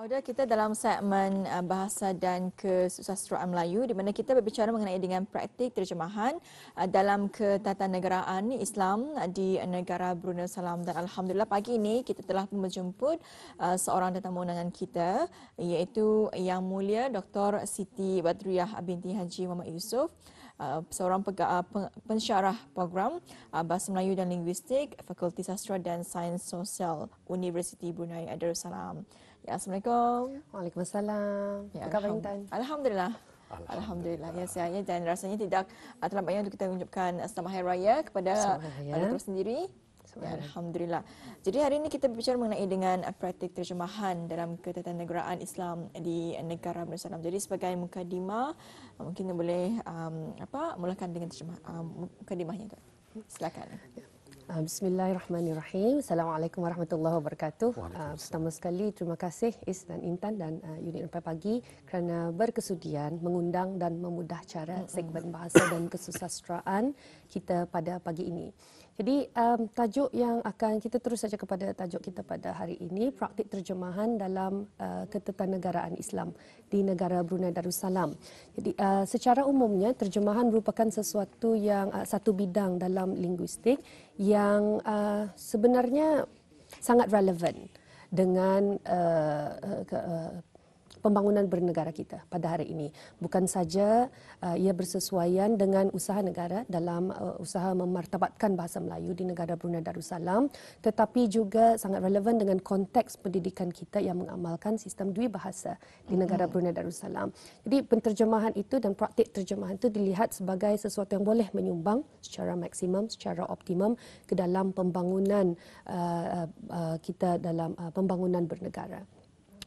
Auda, kita dalam segmen eh, Bahasa dan Kesusastraan Melayu di mana kita berbicara mengenai dengan praktik terjemahan eh, dalam ketatanegaraan Islam eh, di negara Brunei Salam. Dan Alhamdulillah pagi ini kita telah pun menjemput seorang tetamu undangan kita iaitu Yang Mulia Dr. Siti Badriah binti Haji Muhammad Yusof seorang pensyarah program Bahasa Melayu dan Linguistik Fakulti Sastra dan Sains Sosial Universiti Brunei Darussalam. Ya, Assalamualaikum. Waalaikumsalam. Ya, Apa khabar Intan? Alhamdulillah. Alhamdulillah. Ya, saya dan rasanya tidak uh, terlalu banyak untuk kita mengucapkan selamat hari raya kepada Dr. sendiri. Ya, Alhamdulillah. Jadi hari ini kita berbicara mengenai dengan praktik terjemahan dalam ketatanegaraan Islam di negara Malaysia. Jadi sebagai mukadimah, mungkin boleh um, apa mulakan dengan terjemah um, mukadimahnya tu. Silakan. Ya. Ah, bismillahirrahmanirrahim. Assalamualaikum warahmatullahi wabarakatuh. Ah, pertama sekali terima kasih Is dan Intan dan ah, unit Rempai Pagi kerana berkesudian mengundang dan memudah cara segmen bahasa dan kesusastraan kita pada pagi ini. Jadi um, tajuk yang akan kita terus saja kepada tajuk kita pada hari ini praktik terjemahan dalam uh, eh, ketetanegaraan Islam di negara Brunei Darussalam. Jadi uh, secara umumnya terjemahan merupakan sesuatu yang uh, satu bidang dalam linguistik yang uh, sebenarnya sangat relevan dengan uh, ke, uh, pembangunan bernegara kita pada hari ini. Bukan saja uh, ia bersesuaian dengan usaha negara dalam uh, usaha memartabatkan bahasa Melayu di negara Brunei Darussalam tetapi juga sangat relevan dengan konteks pendidikan kita yang mengamalkan sistem dui bahasa di negara Brunei Darussalam. Jadi penterjemahan itu dan praktik terjemahan itu dilihat sebagai sesuatu yang boleh menyumbang secara maksimum, secara optimum ke dalam pembangunan uh, uh, uh kita dalam uh, pembangunan bernegara.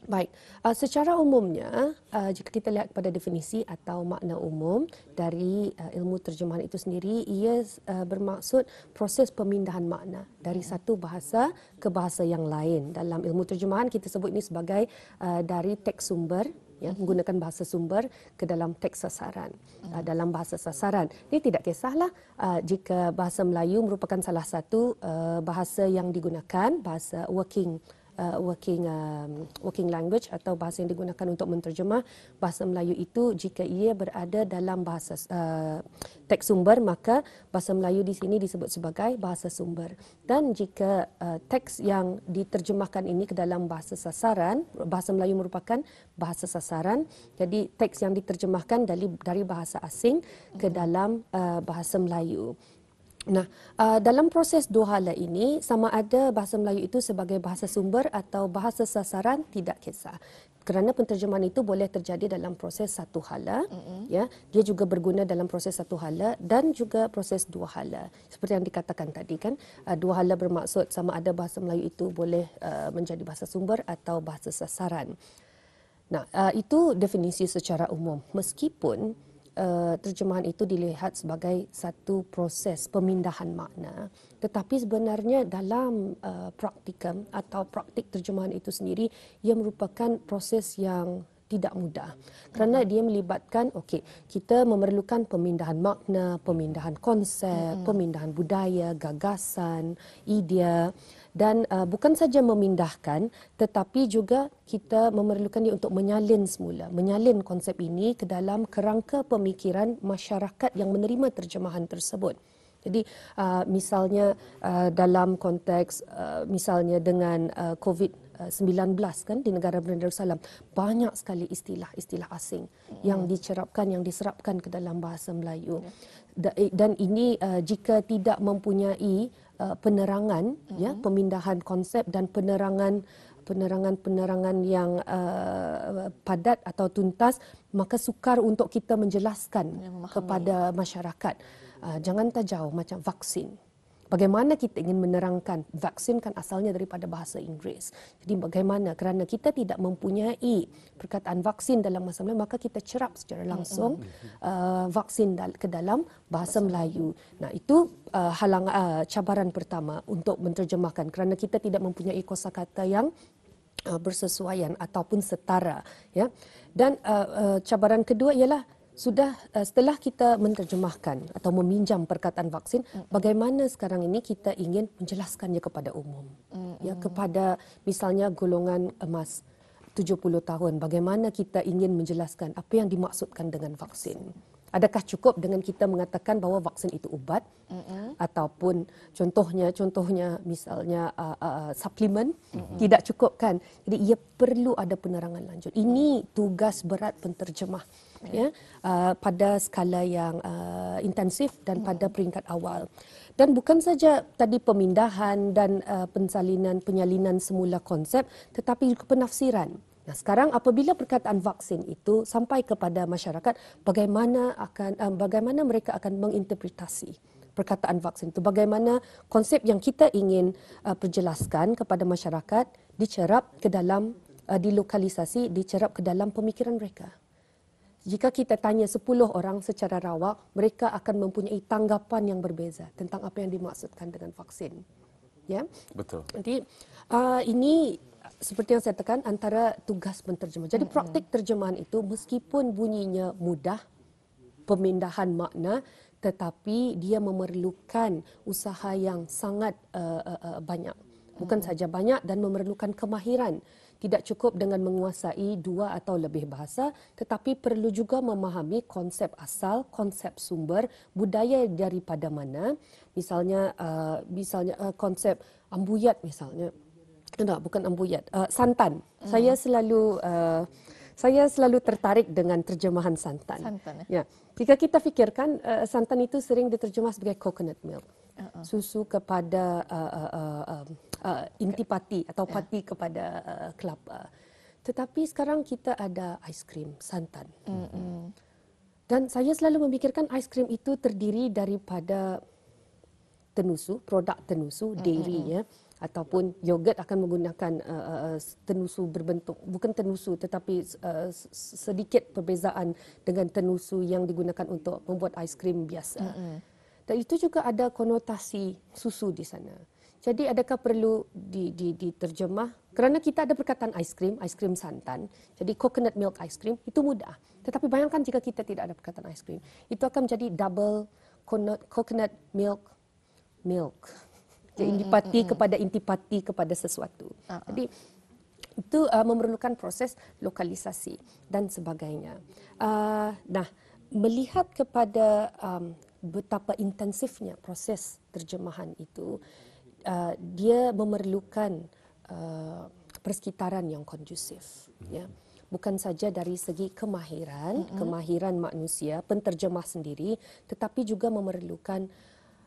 Baik, uh, secara umumnya uh, jika kita lihat kepada definisi atau makna umum dari uh, ilmu terjemahan itu sendiri, ia uh, bermaksud proses pemindahan makna dari satu bahasa ke bahasa yang lain. Dalam ilmu terjemahan kita sebut ini sebagai uh, dari teks sumber ya menggunakan bahasa sumber ke dalam teks sasaran uh, dalam bahasa sasaran ini tidak kisahlah uh, jika bahasa Melayu merupakan salah satu uh, bahasa yang digunakan bahasa working uh, working uh, working language atau bahasa yang digunakan untuk menterjemah bahasa Melayu itu jika ia berada dalam bahasa uh, teks sumber maka bahasa Melayu di sini disebut sebagai bahasa sumber dan jika uh, teks yang diterjemahkan ini ke dalam bahasa sasaran bahasa Melayu merupakan bahasa sasaran jadi teks yang diterjemahkan dari dari bahasa asing ke dalam uh, bahasa Melayu Nah, uh, dalam proses dua hal ini, sama ada bahasa Melayu itu sebagai bahasa sumber atau bahasa sasaran tidak kisah. Kerana penterjemahan itu boleh terjadi dalam proses satu hala, mm-hmm. ya, dia juga berguna dalam proses satu hala dan juga proses dua hala. Seperti yang dikatakan tadi kan, ah, dua hala bermaksud sama ada bahasa Melayu itu boleh ah, menjadi bahasa sumber atau bahasa sasaran. Nah, itu definisi secara umum. Meskipun Eh, terjemahan itu dilihat sebagai satu proses pemindahan makna. Tetapi sebenarnya dalam eh, praktikum atau praktik terjemahan itu sendiri, ia merupakan proses yang tidak mudah kerana dia melibatkan okey kita memerlukan pemindahan makna pemindahan konsep hmm. pemindahan budaya gagasan idea dan uh, bukan saja memindahkan tetapi juga kita memerlukan dia untuk menyalin semula menyalin konsep ini ke dalam kerangka pemikiran masyarakat yang menerima terjemahan tersebut jadi uh, misalnya uh, dalam konteks uh, misalnya dengan uh, covid 19 kan di negara Brunei Darussalam banyak sekali istilah-istilah asing yang hmm. dicerapkan yang diserapkan ke dalam bahasa Melayu ya. eh, dan ini uh, jika tidak mempunyai Uh, penerangan mm-hmm. ya pemindahan konsep dan penerangan penerangan penerangan yang uh, padat atau tuntas maka sukar untuk kita menjelaskan kepada masyarakat uh, jangan tak macam vaksin bagaimana kita ingin menerangkan vaksin kan asalnya daripada bahasa Inggeris. Jadi bagaimana kerana kita tidak mempunyai perkataan vaksin dalam bahasa Melayu maka kita cerap secara langsung uh, vaksin ke dalam bahasa Melayu. Nah itu uh, halang uh, cabaran pertama untuk menterjemahkan kerana kita tidak mempunyai kosakata yang uh, bersesuaian ataupun setara ya. Dan uh, uh, cabaran kedua ialah sudah eh, setelah kita menterjemahkan atau meminjam perkataan vaksin bagaimana sekarang ini kita ingin menjelaskannya kepada umum ya kepada misalnya golongan emas 70 tahun bagaimana kita ingin menjelaskan apa yang dimaksudkan dengan vaksin adakah cukup dengan kita mengatakan bahawa vaksin itu ubat mm-hmm. ataupun contohnya contohnya misalnya uh, uh, suplemen mm-hmm. tidak cukup kan jadi ia perlu ada penerangan lanjut ini tugas berat penterjemah okay. ya uh, pada skala yang uh, intensif dan mm-hmm. pada peringkat awal dan bukan saja tadi pemindahan dan uh, pensalinan penyalinan semula konsep tetapi juga penafsiran Nah, sekarang apabila perkataan vaksin itu sampai kepada masyarakat, bagaimana akan eh, bagaimana mereka akan menginterpretasi perkataan vaksin itu? Bagaimana konsep yang kita ingin eh, perjelaskan kepada masyarakat dicerap ke dalam eh, dilokalisasi, dicerap ke dalam pemikiran mereka? Jika kita tanya 10 orang secara rawak, mereka akan mempunyai tanggapan yang berbeza tentang apa yang dimaksudkan dengan vaksin. Ya. Betul. Jadi uh, ini seperti yang saya tekan antara tugas penterjemah. Jadi praktik terjemahan itu meskipun bunyinya mudah pemindahan makna tetapi dia memerlukan usaha yang sangat uh, uh, banyak. Bukan saja banyak dan memerlukan kemahiran. Tidak cukup dengan menguasai dua atau lebih bahasa tetapi perlu juga memahami konsep asal, konsep sumber, budaya daripada mana. Misalnya uh, misalnya uh, konsep ambuyat misalnya tidak bukan ambuyat uh, santan hmm. saya selalu uh, saya selalu tertarik dengan terjemahan santan santan eh? ya jika kita fikirkan uh, santan itu sering diterjemah sebagai coconut milk uh-uh. susu kepada uh, uh, uh, um, uh, intipati atau ya. pati yeah. kepada uh, kelapa. Tetapi sekarang kita ada aiskrim santan. Mm-hmm. Dan saya selalu memikirkan aiskrim itu terdiri daripada tenusu, produk tenusu, dairy mm-hmm. ya ataupun yogurt akan menggunakan uh, uh, uh tenusu berbentuk bukan tenusu tetapi uh, uh sedikit perbezaan dengan tenusu yang digunakan untuk membuat aiskrim biasa. Mm-hmm. Dan itu juga ada konotasi susu di sana. Jadi adakah perlu di, di, diterjemah? Kerana kita ada perkataan aiskrim, aiskrim santan. Jadi coconut milk aiskrim itu mudah. Tetapi bayangkan jika kita tidak ada perkataan aiskrim. Itu akan menjadi double coconut milk milk. Jadi mm, intipati mm-hmm. kepada intipati kepada sesuatu. Uh-uh. Jadi itu uh, memerlukan proses lokalisasi dan sebagainya. Uh, nah, melihat kepada um, betapa intensifnya proses terjemahan itu, uh, dia memerlukan uh, persekitaran yang kondusif. Mm-hmm. Ya. Bukan saja dari segi kemahiran, mm-hmm. kemahiran manusia, penterjemah sendiri, tetapi juga memerlukan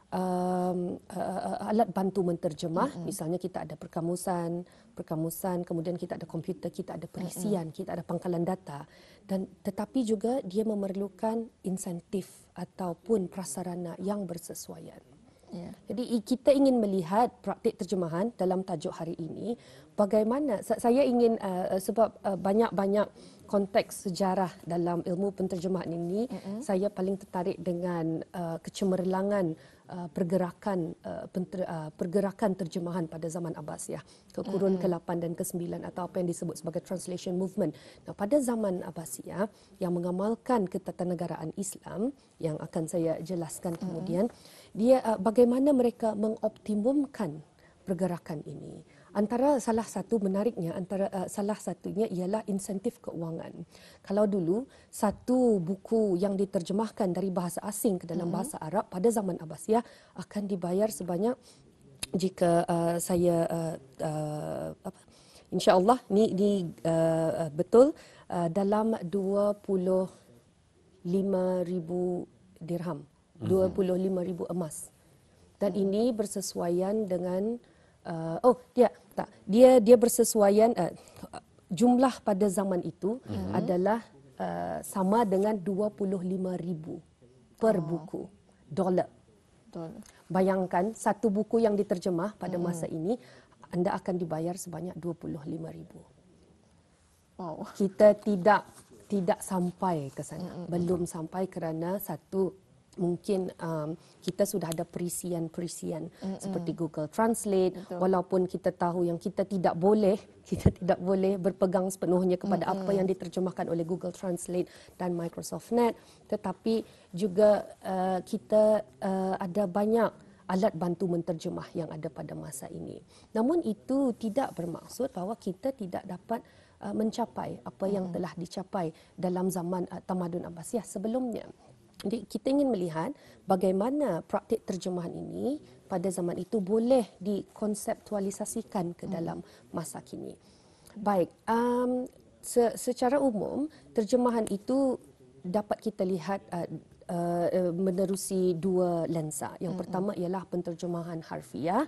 Um, uh, uh, uh, alat bantu menterjemah mm-hmm. misalnya kita ada perkamusan perkamusan kemudian kita ada komputer kita ada perisian mm-hmm. kita ada pangkalan data dan tetapi juga dia memerlukan insentif ataupun prasarana yang bersesuaian Yeah. Jadi kita ingin melihat praktik terjemahan dalam tajuk hari ini bagaimana saya ingin uh, uh, sebab uh, banyak-banyak konteks sejarah dalam ilmu penterjemahan ini mm-hmm. saya paling tertarik dengan uh, kecemerlangan Uh, pergerakan uh, uh, pergerakan terjemahan pada zaman Abbas ya ke kurun ke-8 dan ke-9 atau apa yang disebut sebagai translation movement. Nah, pada zaman Abbas ya yang mengamalkan ketatanegaraan Islam yang akan saya jelaskan kemudian, dia bagaimana mereka mengoptimumkan pergerakan ini. Antara salah satu menariknya antara uh, salah satunya ialah insentif keuangan. Kalau dulu satu buku yang diterjemahkan dari bahasa asing ke dalam hmm bahasa Arab pada zaman Abbasiyah akan dibayar sebanyak jika uh, saya uh, uh, insyaallah ni ni uh, betul uh, dalam 25000 dirham. Mm-hmm. 25000 emas. Dan hmm ini bersesuaian dengan uh, oh ya tak dia dia bersesuaian uh, jumlah pada zaman itu mm-hmm. adalah uh, sama dengan 25000 per oh. buku dolar bayangkan satu buku yang diterjemah pada mm. masa ini anda akan dibayar sebanyak 25000 wow kita tidak tidak sampai ke sana mm-hmm. belum sampai kerana satu mungkin um, kita sudah ada perisian-perisian mm-hmm. seperti Google Translate Betul. walaupun kita tahu yang kita tidak boleh kita tidak boleh berpegang sepenuhnya kepada mm-hmm. apa yang diterjemahkan oleh Google Translate dan Microsoft Net tetapi juga uh, kita uh, ada banyak alat bantu menterjemah yang ada pada masa ini namun itu tidak bermaksud bahawa kita tidak dapat uh, mencapai apa yang telah dicapai dalam zaman uh, tamadun Abbasiyah sebelumnya jadi kita ingin melihat bagaimana praktik terjemahan ini pada zaman itu boleh dikonseptualisasikan ke dalam masa kini. Baik, um, se- secara umum terjemahan itu dapat kita lihat uh, uh, uh menerusi dua lensa. Yang mm-hmm. pertama ialah penterjemahan harfiah,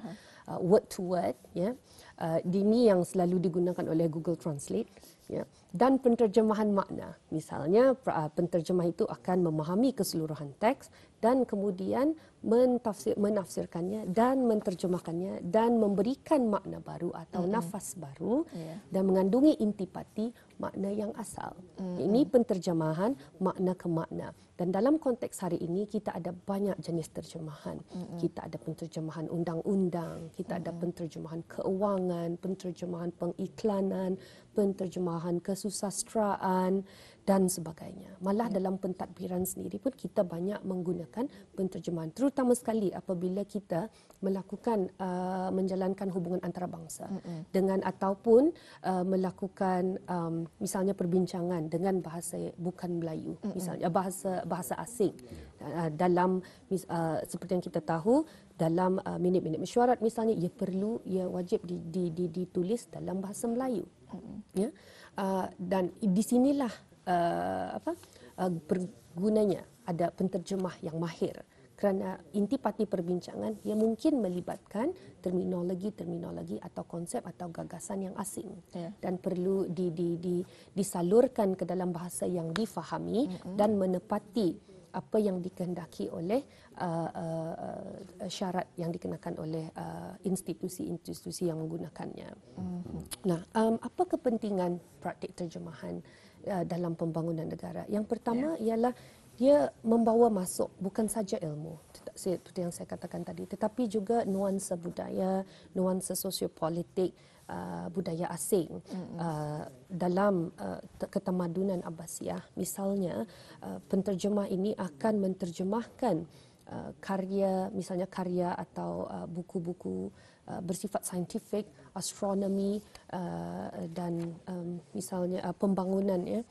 uh, word to word, Yeah. Uh, ini yang selalu digunakan oleh Google Translate ya dan penterjemahan makna misalnya ah, penterjemah itu akan memahami keseluruhan teks dan kemudian mentafsir menafsirkannya dan menterjemahkannya dan memberikan makna baru atau mm-hmm. nafas baru yeah. dan mengandungi intipati makna yang asal mm-hmm. ini penterjemahan makna ke makna dan dalam konteks hari ini kita ada banyak jenis terjemahan mm-hmm. kita ada penterjemahan undang-undang kita mm-hmm. ada penterjemahan keuangan penterjemahan pengiklanan penterjemahan kesusastraan dan sebagainya. Malah ya. dalam pentadbiran sendiri pun kita banyak menggunakan penterjemahan terutama sekali apabila kita melakukan uh, menjalankan hubungan antarabangsa mm-hmm. dengan ataupun uh, melakukan um, misalnya perbincangan dengan bahasa bukan Melayu mm-hmm. misalnya bahasa bahasa asing ya. uh, dalam uh, seperti yang kita tahu dalam uh, minit-minit mesyuarat misalnya ia perlu ia wajib di, di, di, ditulis dalam bahasa Melayu mm-hmm. ya uh, dan di sinilah uh, apa pergunanya uh, ada penterjemah yang mahir kerana intipati perbincangan ia mungkin melibatkan terminologi-terminologi atau konsep atau gagasan yang asing yeah. dan perlu di, di, di, disalurkan ke dalam bahasa yang difahami mm-hmm. dan menepati apa yang dikehendaki oleh uh, uh, uh, syarat yang dikenakan oleh uh, institusi-institusi yang menggunakannya. hmm Nah, um, apa kepentingan praktik terjemahan uh, dalam pembangunan negara? Yang pertama yeah. ialah dia membawa masuk bukan saja ilmu seperti yang saya katakan tadi, tetapi juga nuansa budaya, nuansa sosiopolitik uh, budaya asing uh, dalam uh, ketamadunan Abbasiyah. Misalnya, uh, penterjemah ini akan menterjemahkan uh, karya, misalnya karya atau uh, buku-buku uh, bersifat saintifik, astronomi uh, dan um, misalnya uh, pembangunan ya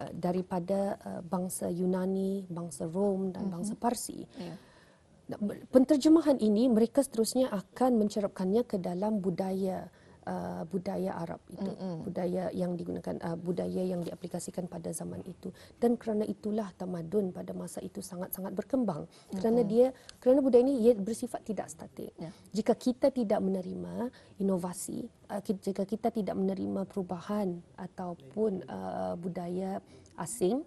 uh, daripada uh, bangsa Yunani, bangsa Rom dan bangsa mm-hmm. Parsi. Ya. Penterjemahan ini mereka seterusnya akan mencerapkannya ke dalam budaya Uh, budaya Arab itu mm-hmm. budaya yang digunakan uh, budaya yang diaplikasikan pada zaman itu dan kerana itulah tamadun pada masa itu sangat-sangat berkembang kerana mm-hmm. dia kerana budaya ini ia bersifat tidak statik yeah. jika kita tidak menerima inovasi uh, jika kita tidak menerima perubahan ataupun uh, budaya asing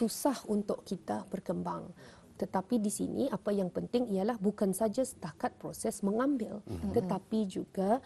susah untuk kita berkembang tetapi di sini apa yang penting ialah bukan saja setakat proses mengambil mm-hmm. tetapi juga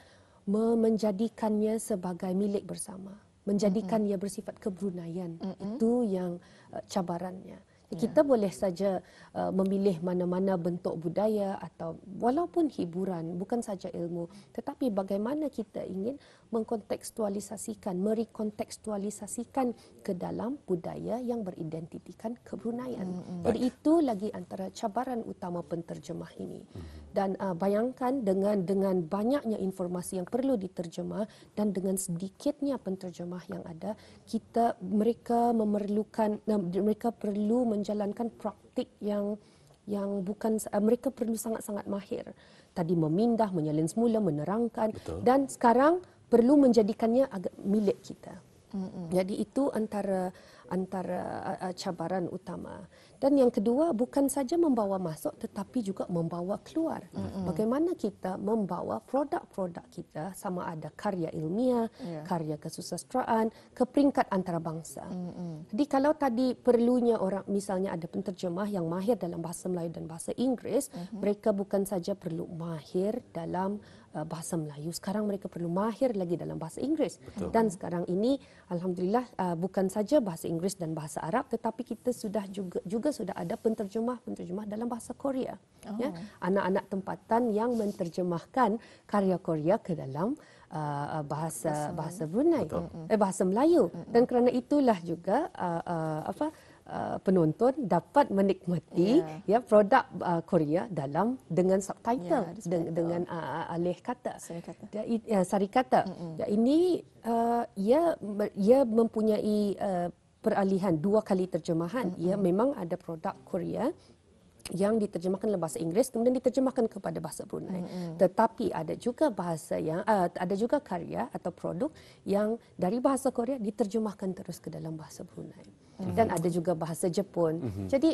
Memenjadikannya sebagai milik bersama menjadikan ia bersifat kebrunaian mm-hmm. itu yang uh, cabarannya ya, kita ya. boleh saja uh, memilih mana-mana bentuk budaya atau walaupun hiburan bukan saja ilmu tetapi bagaimana kita ingin mengkontekstualisasikan, merekontekstualisasikan ke dalam budaya yang beridentitikan kebrunaian. hmm Jadi itu lagi antara cabaran utama penterjemah ini. Dan uh, bayangkan dengan dengan banyaknya informasi yang perlu diterjemah dan dengan sedikitnya penterjemah yang ada, kita mereka memerlukan uh, mereka perlu menjalankan praktik yang yang bukan uh, mereka perlu sangat-sangat mahir tadi memindah menyalin semula menerangkan Betul. dan sekarang perlu menjadikannya agak milik kita. Mm-hmm. Jadi itu antara antara uh, cabaran utama. Dan yang kedua bukan saja membawa masuk tetapi juga membawa keluar. Mm-hmm. Bagaimana kita membawa produk-produk kita sama ada karya ilmiah, yeah. karya kesusasteraan ke peringkat antarabangsa. Mm-hmm. Jadi kalau tadi perlunya orang misalnya ada penterjemah yang mahir dalam bahasa Melayu dan bahasa Inggeris, mm-hmm. mereka bukan saja perlu mahir dalam Uh, bahasa Melayu. Sekarang mereka perlu mahir lagi dalam bahasa Inggeris. Betul. Dan sekarang ini alhamdulillah uh, bukan saja bahasa Inggeris dan bahasa Arab tetapi kita sudah juga juga sudah ada penterjemah-penterjemah dalam bahasa Korea. Oh. Ya. Anak-anak tempatan yang menterjemahkan karya Korea ke dalam Uh, uh bahasa bahasa Brunei eh bahasa Melayu dan kerana itulah juga uh, uh, apa uh, Uh, penonton dapat menikmati yeah. ya produk uh, Korea dalam dengan subtitle yeah, de- dengan uh, uh, alih kata sari kata. Ya, ya, sari kata. Ya, ini uh, ia ya, ia ya mempunyai uh, peralihan dua kali terjemahan. Mm-mm. Ya memang ada produk Korea yang diterjemahkan dalam bahasa Inggeris kemudian diterjemahkan kepada bahasa Brunei. Mm-hmm. Tetapi ada juga bahasa yang uh, ada juga karya atau produk yang dari bahasa Korea diterjemahkan terus ke dalam bahasa Brunei dan ada juga bahasa Jepun. Mm-hmm. Jadi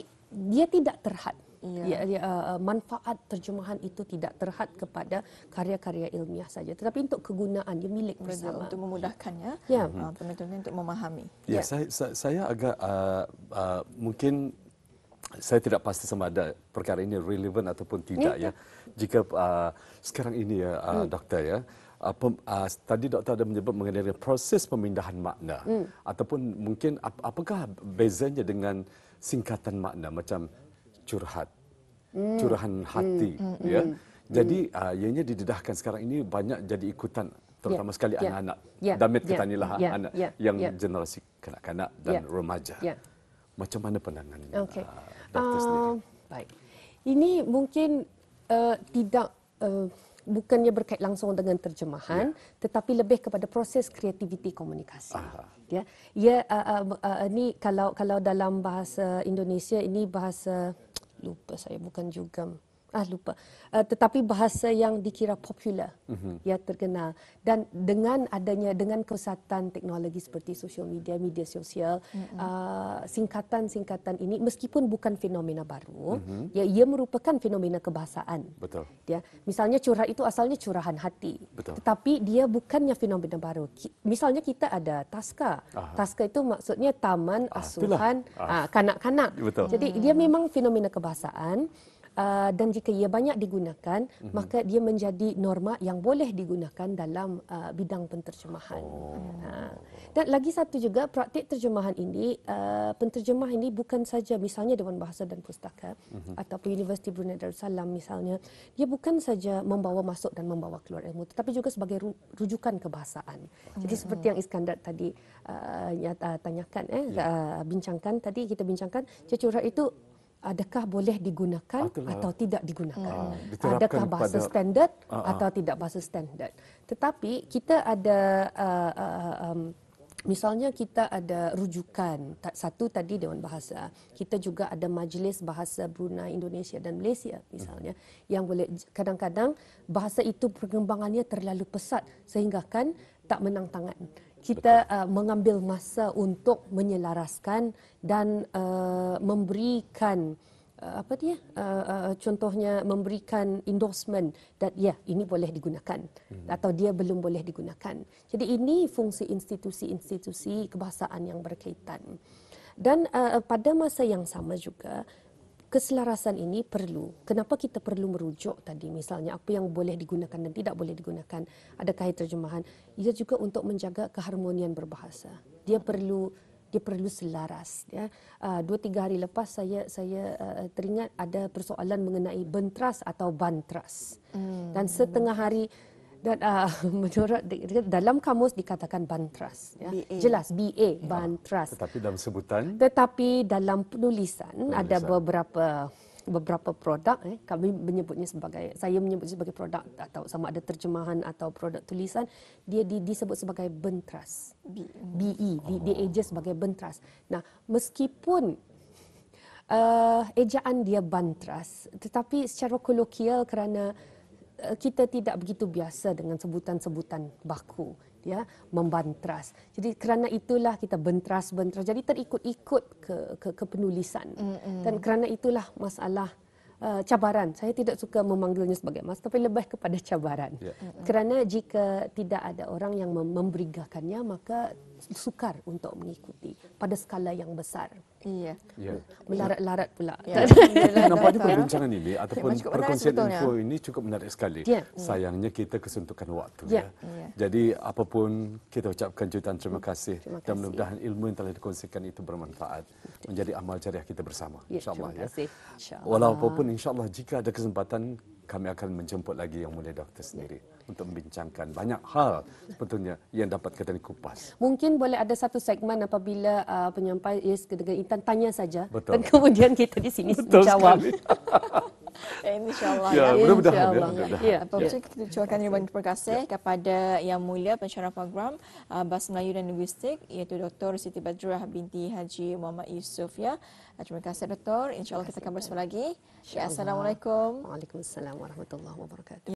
dia tidak terhad. Ya. Ya, ya, manfaat terjemahan itu tidak terhad kepada karya-karya ilmiah saja. Tetapi untuk kegunaan, dia milik bersama. Betul, untuk memudahkannya, ya. teman-teman ah, mhm. untuk memahami. Ya, ya. Saya, saya agak uh, uh, mungkin saya tidak pasti sama ada perkara ini relevan ataupun tidak ya, ya. ya. Jika uh, sekarang ini ya, uh, hmm. doktor ya. Uh, pem, uh, tadi doktor ada menyebut mengenai proses pemindahan makna hmm. ataupun mungkin ap, apakah bezanya dengan singkatan makna macam curhat hmm. curahan hmm. hati hmm. hmm. ya hmm. jadi uh, ianya didedahkan sekarang ini banyak jadi ikutan terutama yeah. sekali ya. anak-anak yeah. damit yeah. katanilah yeah. anak yeah. yang yeah. generasi kanak-kanak dan yeah. remaja yeah. macam mana penanganannya okay. uh, doktor uh, sendiri baik ini mungkin uh, tidak uh, bukannya berkait langsung dengan terjemahan ya. tetapi lebih kepada proses kreativiti komunikasi Aha. ya ya uh, uh, uh, ini kalau kalau dalam bahasa Indonesia ini bahasa lupa saya bukan juga Ah lupa. Uh, tetapi bahasa yang dikira popular, uh-huh. ya terkenal. Dan dengan adanya dengan kesatuan teknologi seperti social media, media sosial, uh-huh. uh, singkatan-singkatan ini meskipun bukan fenomena baru, uh-huh. ya ia merupakan fenomena kebahasaan. Betul. Ya, misalnya curah itu asalnya curahan hati. Betul. Tetapi dia bukannya fenomena baru. Ki- misalnya kita ada taska. Aha. Taska itu maksudnya taman ah, asuhan ah. Ah, kanak-kanak. Betul. Jadi hmm. dia memang fenomena kebahasaan. Ah, dan jika ia banyak digunakan mm-hmm. maka dia menjadi norma yang boleh digunakan dalam uh, bidang penterjemahan. Oh. Uh, dan lagi satu juga praktik terjemahan ini uh, penterjemah ini bukan saja misalnya Dewan Bahasa dan Pustaka mm-hmm. ataupun Universiti Brunei Darussalam misalnya dia bukan saja membawa masuk dan membawa keluar ilmu tetapi juga sebagai ru- rujukan kebahasaan. Mm-hmm. Jadi seperti yang Iskandar tadi uh, tanyakan eh yeah. Ya. uh, bincangkan tadi kita bincangkan cecurah itu adakah boleh digunakan Akhlak. atau tidak digunakan ah, hmm. adakah bahasa pada... standard uh-huh. atau tidak bahasa standard tetapi kita ada uh, uh, um, Misalnya kita ada rujukan satu tadi Dewan Bahasa. Kita juga ada Majlis Bahasa Brunei Indonesia dan Malaysia misalnya hmm. yang boleh kadang-kadang bahasa itu perkembangannya terlalu pesat sehinggakan tak menang tangan kita uh, mengambil masa untuk menyelaraskan dan uh, memberikan uh, apa dia uh, uh, contohnya memberikan endorsement that ya yeah, ini boleh digunakan hmm. atau dia belum boleh digunakan. Jadi ini fungsi institusi-institusi kebahasaan yang berkaitan. Dan uh, pada masa yang sama juga keselarasan ini perlu. Kenapa kita perlu merujuk tadi misalnya apa yang boleh digunakan dan tidak boleh digunakan adakah itu terjemahan? Ia juga untuk menjaga keharmonian berbahasa. Dia perlu dia perlu selaras. Ya. Ah, dua tiga hari lepas saya saya ah, teringat ada persoalan mengenai bentras atau bantras. Hmm. Dan setengah hari dan uh, menurut dalam kamus dikatakan bantras. Ya. BA. Jelas, BA, ya. bantras. tetapi dalam sebutan. Tetapi dalam penulisan, penulisan. ada beberapa beberapa produk eh, kami menyebutnya sebagai saya menyebutnya sebagai produk atau sama ada terjemahan atau produk tulisan dia di, disebut sebagai bentras BE di oh. di je sebagai bentras nah meskipun uh, ejaan dia bantras tetapi secara kolokial kerana Eh, kita tidak begitu biasa dengan sebutan-sebutan baku ya membantras. Jadi kerana itulah kita bentras-bentras. Jadi terikut-ikut ke ke, ke penulisan. Mm-hmm. Dan kerana itulah masalah uh, cabaran. Saya tidak suka memanggilnya sebagai mas tapi lebih kepada cabaran. Yeah. Mm-hmm. Kerana jika tidak ada orang yang mem- memberigakannya maka sukar untuk mengikuti pada skala yang besar. Iya. Ya. Melarat-larat pula. Ya. Nampaknya perbincangan ini ataupun perkongsian info ini cukup menarik sekali. Ya. Sayangnya kita kesuntukan waktu. Ya. ya. ya. Jadi apapun kita ucapkan jutaan terima hmm. kasih, terima kasih. dan mudah-mudahan ilmu yang telah dikongsikan itu bermanfaat menjadi amal jariah kita bersama. Ya. Insya-Allah ya. Insya Walaupun insya-Allah jika ada kesempatan kami akan menjemput lagi yang mulia doktor sendiri untuk membincangkan banyak hal sebetulnya yang dapat kita kupas. Mungkin boleh ada satu segmen apabila uh, penyampai yes, dengan Intan tanya saja Betul. dan kemudian kita di sini menjawab. Eh, insyaallah. Ya, ya, mudah-mudahan. Ya, ya, mudah ya, Pak Cik, terima kasih banyak terima kasih kepada Yang Mulia Pensyarah Program uh, Bahasa Melayu dan Linguistik iaitu Dr. Siti Badrah binti Haji Muhammad Yusuf ya. Uh, terima kasih Dr. Insyaallah kita akan bersama lagi. Ya, Assalamualaikum. Waalaikumsalam warahmatullahi wabarakatuh.